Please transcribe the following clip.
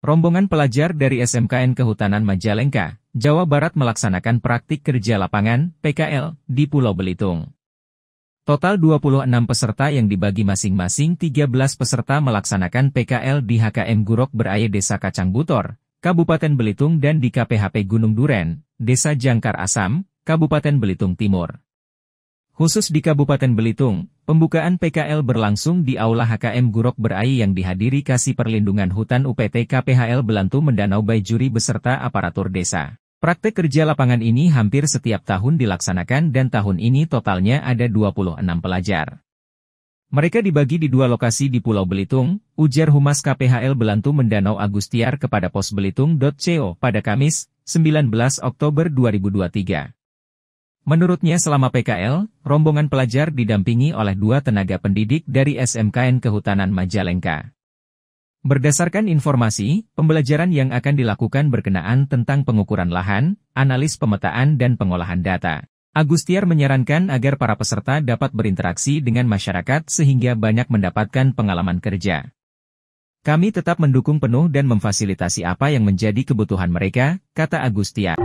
Rombongan pelajar dari SMKN Kehutanan Majalengka, Jawa Barat melaksanakan praktik kerja lapangan PKL di Pulau Belitung. Total 26 peserta yang dibagi masing-masing 13 peserta melaksanakan PKL di HKM Gurok Beraya Desa Kacang Butor, Kabupaten Belitung dan di KPHP Gunung Duren, Desa Jangkar Asam, Kabupaten Belitung Timur. Khusus di Kabupaten Belitung, Pembukaan PKL berlangsung di Aula HKM Gurok Berai yang dihadiri Kasih Perlindungan Hutan UPT KPHL Belantu Mendanau Juri beserta aparatur desa. Praktek kerja lapangan ini hampir setiap tahun dilaksanakan dan tahun ini totalnya ada 26 pelajar. Mereka dibagi di dua lokasi di Pulau Belitung, ujar Humas KPHL Belantu Mendanau Agustiar kepada posbelitung.co pada Kamis, 19 Oktober 2023. Menurutnya selama PKL, rombongan pelajar didampingi oleh dua tenaga pendidik dari SMKN Kehutanan Majalengka. Berdasarkan informasi, pembelajaran yang akan dilakukan berkenaan tentang pengukuran lahan, analis pemetaan dan pengolahan data. Agustiar menyarankan agar para peserta dapat berinteraksi dengan masyarakat sehingga banyak mendapatkan pengalaman kerja. Kami tetap mendukung penuh dan memfasilitasi apa yang menjadi kebutuhan mereka, kata Agustiar.